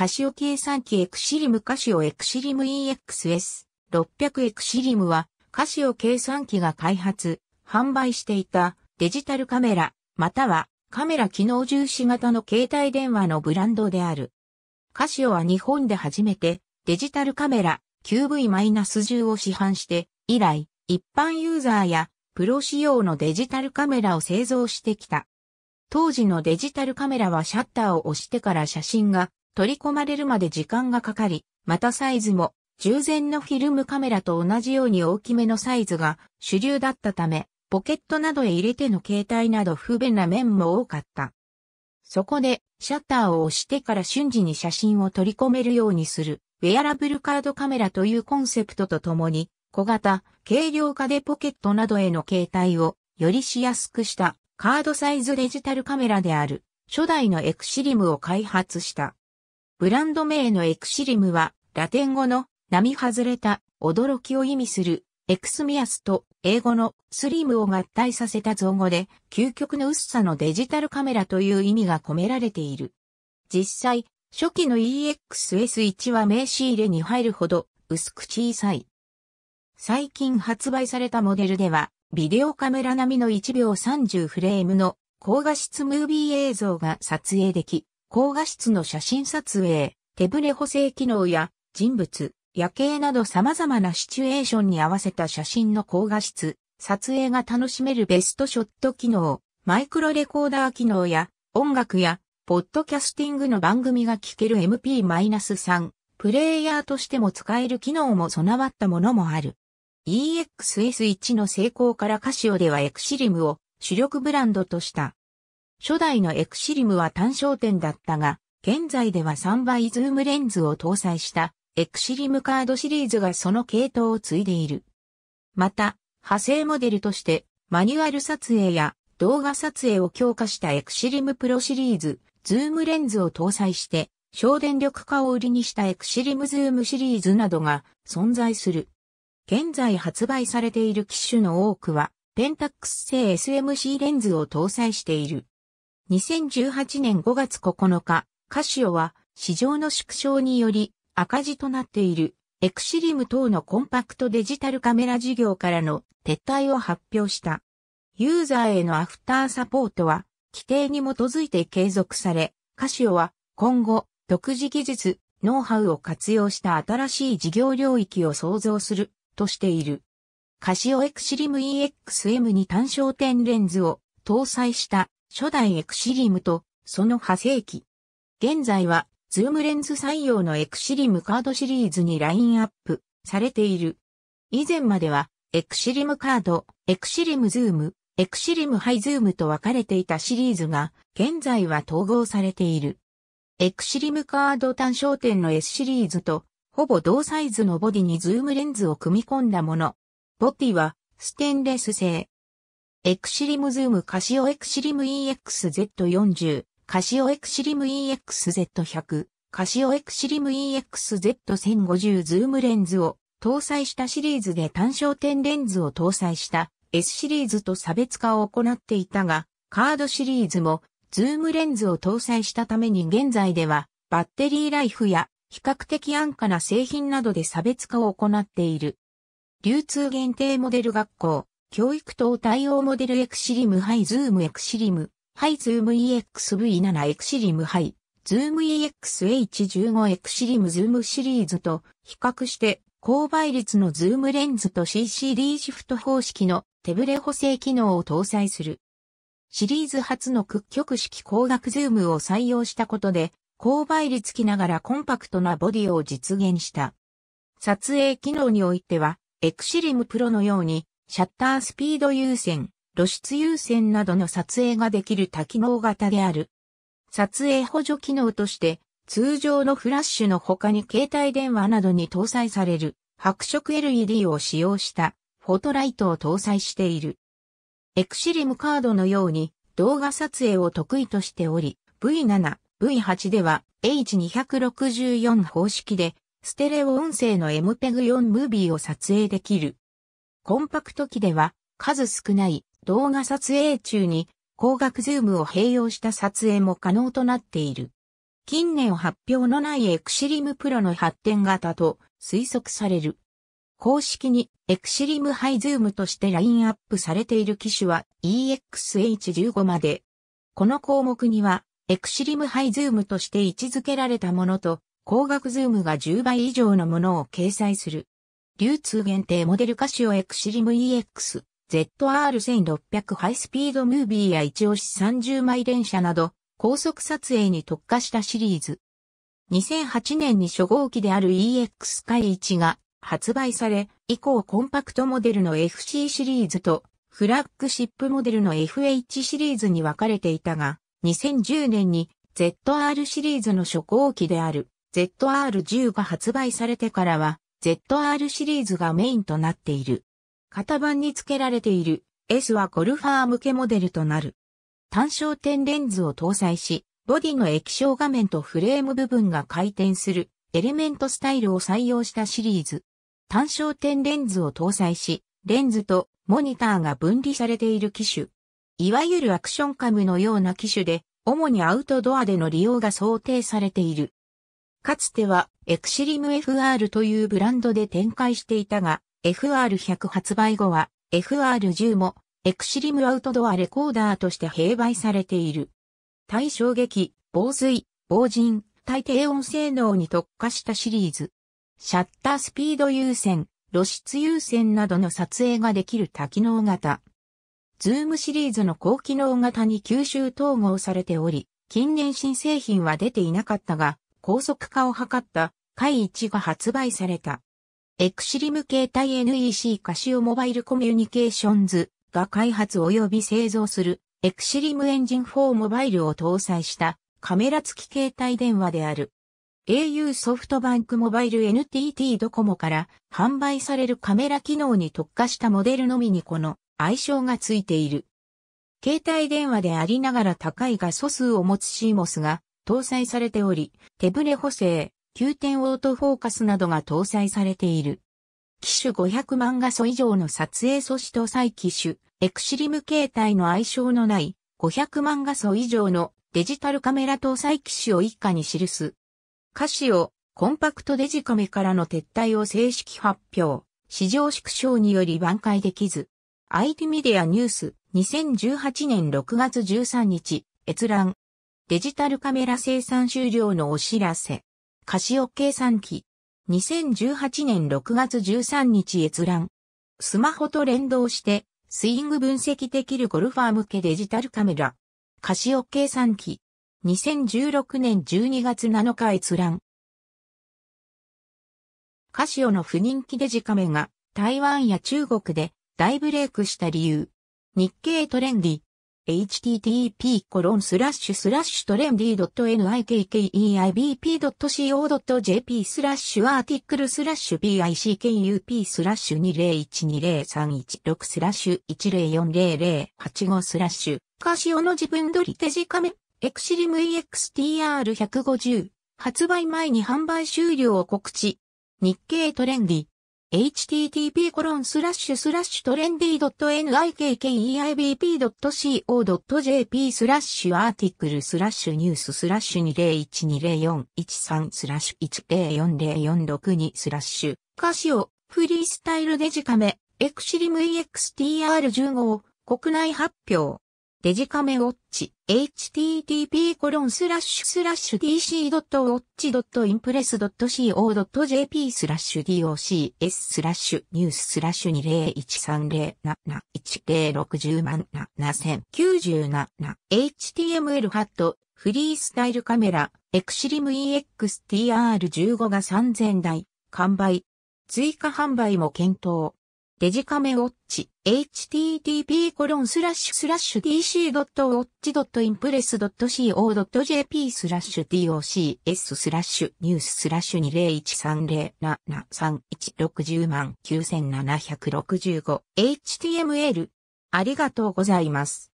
カシオ計算機エクシリムカシオエクシリム EXS600 エクシリムはカシオ計算機が開発、販売していたデジタルカメラ、またはカメラ機能重視型の携帯電話のブランドである。カシオは日本で初めてデジタルカメラ QV-10 を市販して以来一般ユーザーやプロ仕様のデジタルカメラを製造してきた。当時のデジタルカメラはシャッターを押してから写真が取り込まれるまで時間がかかり、またサイズも従前のフィルムカメラと同じように大きめのサイズが主流だったため、ポケットなどへ入れての携帯など不便な面も多かった。そこで、シャッターを押してから瞬時に写真を取り込めるようにする、ウェアラブルカードカメラというコンセプトとともに、小型、軽量化でポケットなどへの携帯をよりしやすくしたカードサイズデジタルカメラである初代のエクシリムを開発した。ブランド名のエクシリムは、ラテン語の並外れた驚きを意味するエクスミアスと英語のスリムを合体させた造語で、究極の薄さのデジタルカメラという意味が込められている。実際、初期の EXS1 は名刺入れに入るほど薄く小さい。最近発売されたモデルでは、ビデオカメラ並みの1秒30フレームの高画質ムービー映像が撮影でき、高画質の写真撮影、手ブレ補正機能や人物、夜景など様々なシチュエーションに合わせた写真の高画質、撮影が楽しめるベストショット機能、マイクロレコーダー機能や音楽やポッドキャスティングの番組が聴ける MP-3、プレイヤーとしても使える機能も備わったものもある。EXS1 の成功からカシオではエクシリムを主力ブランドとした。初代のエクシリムは単焦点だったが、現在では3倍ズームレンズを搭載したエクシリムカードシリーズがその系統を継いでいる。また、派生モデルとしてマニュアル撮影や動画撮影を強化したエクシリムプロシリーズ、ズームレンズを搭載して省電力化を売りにしたエクシリムズームシリーズなどが存在する。現在発売されている機種の多くはペンタックス製 SMC レンズを搭載している。2018年5月9日、カシオは市場の縮小により赤字となっているエクシリム等のコンパクトデジタルカメラ事業からの撤退を発表した。ユーザーへのアフターサポートは規定に基づいて継続され、カシオは今後独自技術、ノウハウを活用した新しい事業領域を創造するとしている。カシオエクシリム EXM に単焦点レンズを搭載した初代エクシリムとその派生機。現在は、ズームレンズ採用のエクシリムカードシリーズにラインアップされている。以前までは、エクシリムカード、エクシリムズーム、エクシリムハイズームと分かれていたシリーズが、現在は統合されている。エクシリムカード単焦点の S シリーズと、ほぼ同サイズのボディにズームレンズを組み込んだもの。ボディは、ステンレス製、エクシリムズームカシオエクシリム EXZ40、カシオエクシリム EXZ100、カシオエクシリム EXZ1050 ズームレンズを搭載したシリーズで単焦点レンズを搭載した S シリーズと差別化を行っていたが、カードシリーズもズームレンズを搭載したために現在ではバッテリーライフや比較的安価な製品などで差別化を行っている。流通限定モデル学校、教育等対応モデルエクシリムハイズームエクシリムハイズーム EXV7 エクシリムハイズーム EXH15 エクシリムズームシリーズと比較して高倍率のズームレンズと CCD シフト方式の手ブレ補正機能を搭載する。シリーズ初の屈曲式光学ズームを採用したことで高倍率機ながらコンパクトなボディを実現した。撮影機能においてはエクシリムプロのようにシャッタースピード優先、露出優先などの撮影ができる多機能型である。撮影補助機能として、通常のフラッシュの他に携帯電話などに搭載される白色 LED を使用したフォトライトを搭載している。エクシリムカードのように動画撮影を得意としており、V7、V8 では H264 方式でステレオ音声の MPEG4 ムービーを撮影できる。コンパクト機では数少ない動画撮影中に光学ズームを併用した撮影も可能となっている。近年発表のないエクシリムプロの発展型と推測される。公式にエクシリムハイズームとしてラインアップされている機種は EXH15 まで。この項目にはエクシリムハイズームとして位置づけられたものと光学ズームが10倍以上のものを掲載する。流通限定モデルカシオエクシリム EX、ZR1600 ハイスピードムービーや一押し30枚連写など、高速撮影に特化したシリーズ。2008年に初号機である EX 回1が発売され、以降コンパクトモデルの FC シリーズとフラッグシップモデルの FH シリーズに分かれていたが、2010年に ZR シリーズの初号機である ZR10 が発売されてからは ZR シリーズがメインとなっている。型番に付けられている S はゴルファー向けモデルとなる。単焦点レンズを搭載し、ボディの液晶画面とフレーム部分が回転するエレメントスタイルを採用したシリーズ。単焦点レンズを搭載し、レンズとモニターが分離されている機種。いわゆるアクションカムのような機種で、主にアウトドアでの利用が想定されている。かつてはエクシリム FR というブランドで展開していたが、FR100 発売後は FR10 もエクシリムアウトドアレコーダーとして併売されている。対衝撃、防水、防塵、対低音性能に特化したシリーズ。シャッタースピード優先、露出優先などの撮影ができる多機能型。ズームシリーズの高機能型に吸収統合されており、近年新製品は出ていなかったが、高速化を図った回1が発売された。エクシリム携帯 NEC カシオモバイルコミュニケーションズが開発及び製造するエクシリムエンジン4モバイルを搭載したカメラ付き携帯電話である。au ソフトバンクモバイル NTT ドコモから販売されるカメラ機能に特化したモデルのみにこの愛称がついている。携帯電話でありながら高い画素数を持つ CMOS が搭載されており、手ブレ補正、急転オートフォーカスなどが搭載されている。機種500万画素以上の撮影素子搭載機種、エクシリム形態の相性のない500万画素以上のデジタルカメラ搭載機種を一家に記す。カシオ、コンパクトデジカメからの撤退を正式発表。市場縮小により挽回できず。IT メディアニュース2018年6月13日、閲覧。デジタルカメラ生産終了のお知らせ。カシオ計算機。2018年6月13日閲覧。スマホと連動して、スイング分析できるゴルファー向けデジタルカメラ。カシオ計算機。2016年12月7日閲覧。カシオの不人気デジカメが台湾や中国で大ブレイクした理由。日経トレンディ。http コロンスラッシュスラッシュトレンディ .nitkeibp.co.jp スラッシュアーティクルスラッシュ bicup k スラッシュ20120316スラッシュ1040085スラッシュカシオの自分撮り手近めエクシリム EXTR150 発売前に販売終了を告知日経トレンディ http コロンスラッシュスラッシュトレンディ .nikkeibp.co.jp スラッシュアーティクルスラッシュニューススラッシュ20120413スラッシュ104046スラッシュカシオフリースタイルデジカメエクシリム EXTR15 国内発表デジカメウォッチ、http://dc.watch.impress.co.jp スラッシュ docs スラッシュニューススラッシュ20130710万7097 html ハットフリースタイルカメラエクシリム EXTR15 が3000台完売追加販売も検討デジカメウォッチ、h t t p d c w a t c h i m p r e s s c o j p スラッシュ docs スラッシュニューススラッシュ2013073160万9765 html ありがとうございます。